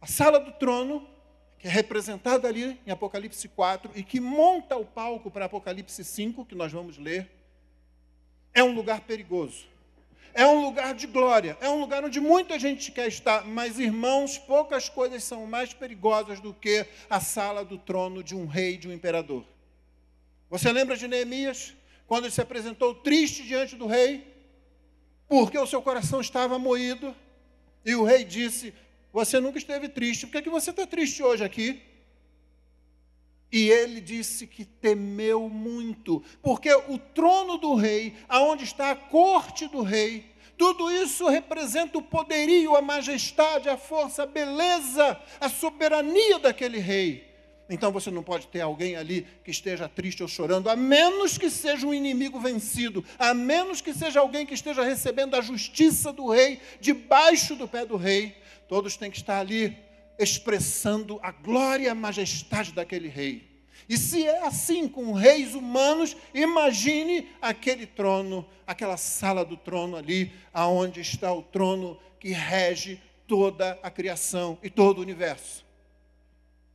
a sala do trono, que é representada ali em Apocalipse 4 e que monta o palco para Apocalipse 5, que nós vamos ler, é um lugar perigoso. É um lugar de glória, é um lugar onde muita gente quer estar, mas irmãos, poucas coisas são mais perigosas do que a sala do trono de um rei, de um imperador. Você lembra de Neemias, quando ele se apresentou triste diante do rei, porque o seu coração estava moído, e o rei disse: você nunca esteve triste. Por que, é que você está triste hoje aqui? E ele disse que temeu muito, porque o trono do rei, aonde está a corte do rei, tudo isso representa o poderio, a majestade, a força, a beleza, a soberania daquele rei. Então você não pode ter alguém ali que esteja triste ou chorando, a menos que seja um inimigo vencido, a menos que seja alguém que esteja recebendo a justiça do rei, debaixo do pé do rei, todos têm que estar ali expressando a glória e a majestade daquele rei. E se é assim com reis humanos, imagine aquele trono, aquela sala do trono ali, aonde está o trono que rege toda a criação e todo o universo.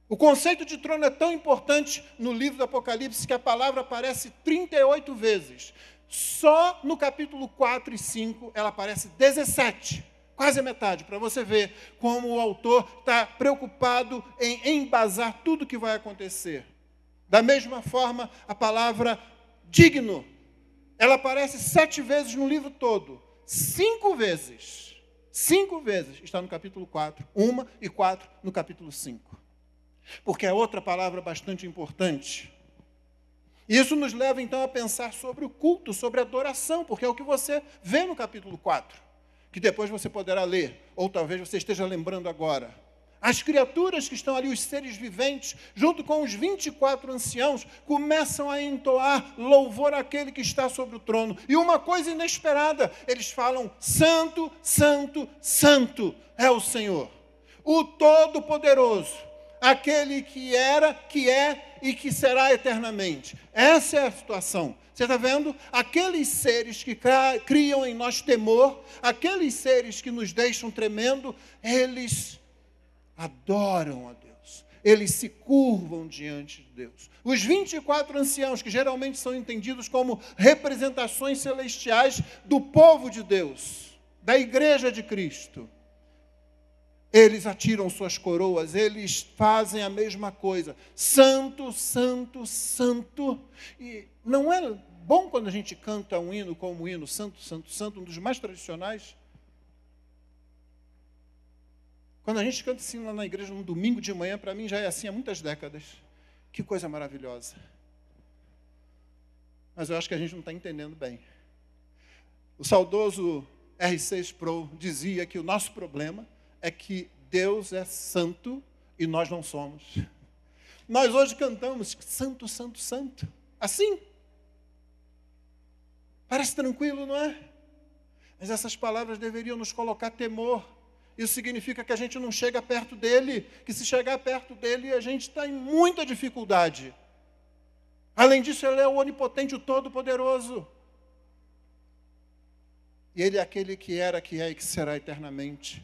O conceito de trono é tão importante no livro do Apocalipse que a palavra aparece 38 vezes. Só no capítulo 4 e 5 ela aparece 17 quase a metade, para você ver como o autor está preocupado em embasar tudo que vai acontecer. Da mesma forma, a palavra digno, ela aparece sete vezes no livro todo, cinco vezes, cinco vezes está no capítulo 4, uma e quatro no capítulo 5. Porque é outra palavra bastante importante. Isso nos leva então a pensar sobre o culto, sobre a adoração, porque é o que você vê no capítulo 4 que depois você poderá ler, ou talvez você esteja lembrando agora. As criaturas que estão ali, os seres viventes, junto com os 24 anciãos, começam a entoar louvor àquele que está sobre o trono. E uma coisa inesperada, eles falam: Santo, Santo, Santo é o Senhor, o Todo-Poderoso aquele que era, que é e que será eternamente. Essa é a situação. Você está vendo? Aqueles seres que criam em nós temor, aqueles seres que nos deixam tremendo, eles adoram a Deus, eles se curvam diante de Deus. Os 24 anciãos, que geralmente são entendidos como representações celestiais do povo de Deus, da igreja de Cristo, eles atiram suas coroas, eles fazem a mesma coisa. Santo, santo, santo. E não é bom quando a gente canta um hino como o hino Santo, Santo, Santo, um dos mais tradicionais? Quando a gente canta assim lá na igreja num domingo de manhã, para mim já é assim há muitas décadas. Que coisa maravilhosa. Mas eu acho que a gente não está entendendo bem. O saudoso R6 Pro dizia que o nosso problema é que Deus é santo e nós não somos. Nós hoje cantamos santo, santo, santo. Assim. Parece tranquilo, não é? Mas essas palavras deveriam nos colocar temor. Isso significa que a gente não chega perto dele, que se chegar perto dele, a gente está em muita dificuldade. Além disso, ele é o onipotente, o todo-poderoso. E ele é aquele que era, que é e que será eternamente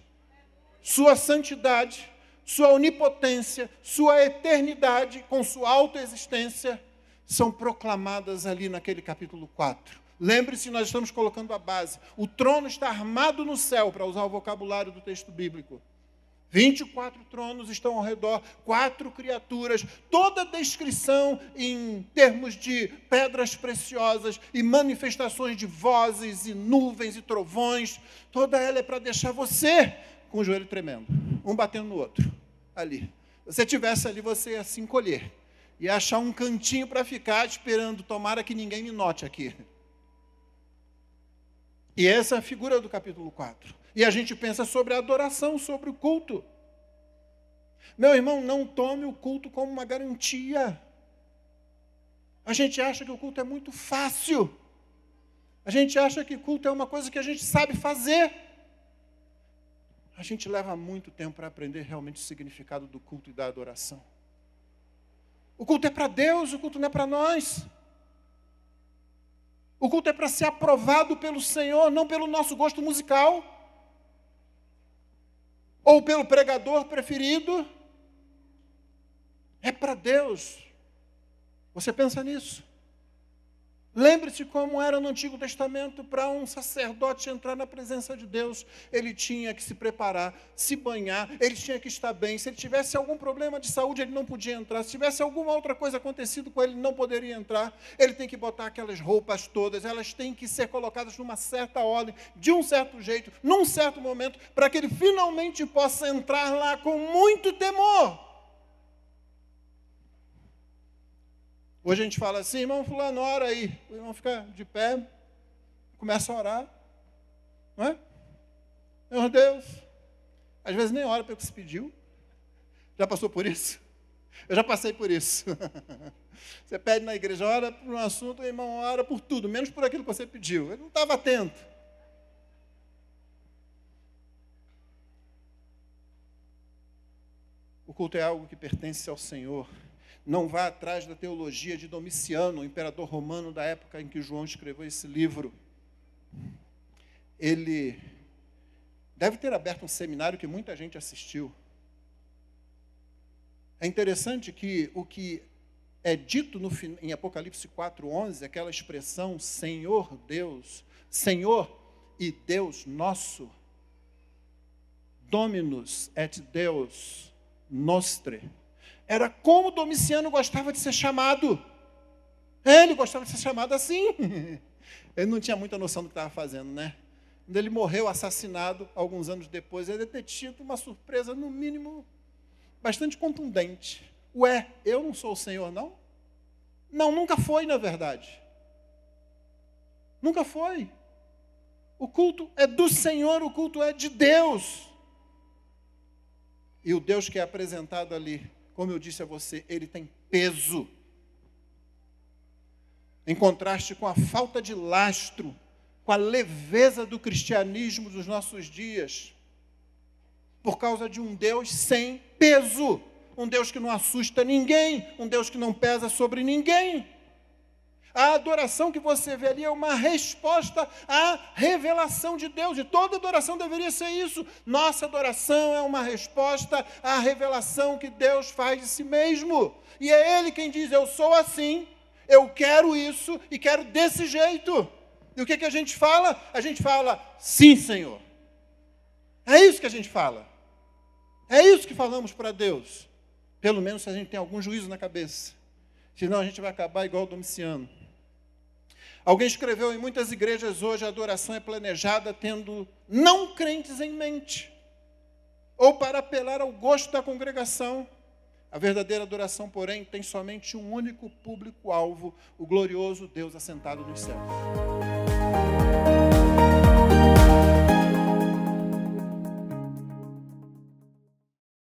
sua santidade, sua onipotência, sua eternidade com sua autoexistência são proclamadas ali naquele capítulo 4. Lembre-se, nós estamos colocando a base. O trono está armado no céu, para usar o vocabulário do texto bíblico. 24 tronos estão ao redor, quatro criaturas, toda a descrição em termos de pedras preciosas e manifestações de vozes e nuvens e trovões, toda ela é para deixar você com o joelho tremendo, um batendo no outro, ali. Se você tivesse ali, você ia se encolher e achar um cantinho para ficar esperando, tomara que ninguém me note aqui. E essa é a figura do capítulo 4. E a gente pensa sobre a adoração, sobre o culto. Meu irmão, não tome o culto como uma garantia. A gente acha que o culto é muito fácil. A gente acha que culto é uma coisa que a gente sabe fazer. A gente leva muito tempo para aprender realmente o significado do culto e da adoração. O culto é para Deus, o culto não é para nós. O culto é para ser aprovado pelo Senhor, não pelo nosso gosto musical. Ou pelo pregador preferido. É para Deus. Você pensa nisso? Lembre-se como era no Antigo Testamento para um sacerdote entrar na presença de Deus. Ele tinha que se preparar, se banhar, ele tinha que estar bem. Se ele tivesse algum problema de saúde, ele não podia entrar. Se tivesse alguma outra coisa acontecido com ele, ele não poderia entrar. Ele tem que botar aquelas roupas todas, elas têm que ser colocadas numa certa ordem, de um certo jeito, num certo momento, para que ele finalmente possa entrar lá com muito temor. Hoje a gente fala assim, irmão fulano, ora aí. O irmão fica de pé, começa a orar. Não é? Meu Deus. Às vezes nem ora pelo que se pediu. Já passou por isso? Eu já passei por isso. Você pede na igreja, ora por um assunto, o irmão ora por tudo, menos por aquilo que você pediu. Ele não estava atento. O culto é algo que pertence ao Senhor não vá atrás da teologia de Domiciano, o imperador romano da época em que João escreveu esse livro. Ele deve ter aberto um seminário que muita gente assistiu. É interessante que o que é dito no, em Apocalipse 4,11, aquela expressão Senhor Deus, Senhor e Deus nosso, Dominus et Deus nostre, era como Domiciano gostava de ser chamado. Ele gostava de ser chamado assim. Ele não tinha muita noção do que estava fazendo, né? Quando ele morreu assassinado alguns anos depois, ele deve ter tido uma surpresa, no mínimo, bastante contundente. Ué, eu não sou o Senhor, não? Não, nunca foi, na verdade. Nunca foi. O culto é do Senhor, o culto é de Deus. E o Deus que é apresentado ali como eu disse a você, ele tem peso. Em contraste com a falta de lastro, com a leveza do cristianismo dos nossos dias, por causa de um Deus sem peso, um Deus que não assusta ninguém, um Deus que não pesa sobre ninguém. A adoração que você vê ali é uma resposta à revelação de Deus, e toda adoração deveria ser isso. Nossa adoração é uma resposta à revelação que Deus faz de si mesmo. E é Ele quem diz: Eu sou assim, eu quero isso e quero desse jeito. E o que, que a gente fala? A gente fala: Sim, Senhor. É isso que a gente fala. É isso que falamos para Deus. Pelo menos se a gente tem algum juízo na cabeça. Senão a gente vai acabar igual o Domiciano Alguém escreveu em muitas igrejas hoje a adoração é planejada tendo não crentes em mente, ou para apelar ao gosto da congregação. A verdadeira adoração, porém, tem somente um único público-alvo, o glorioso Deus assentado nos céus.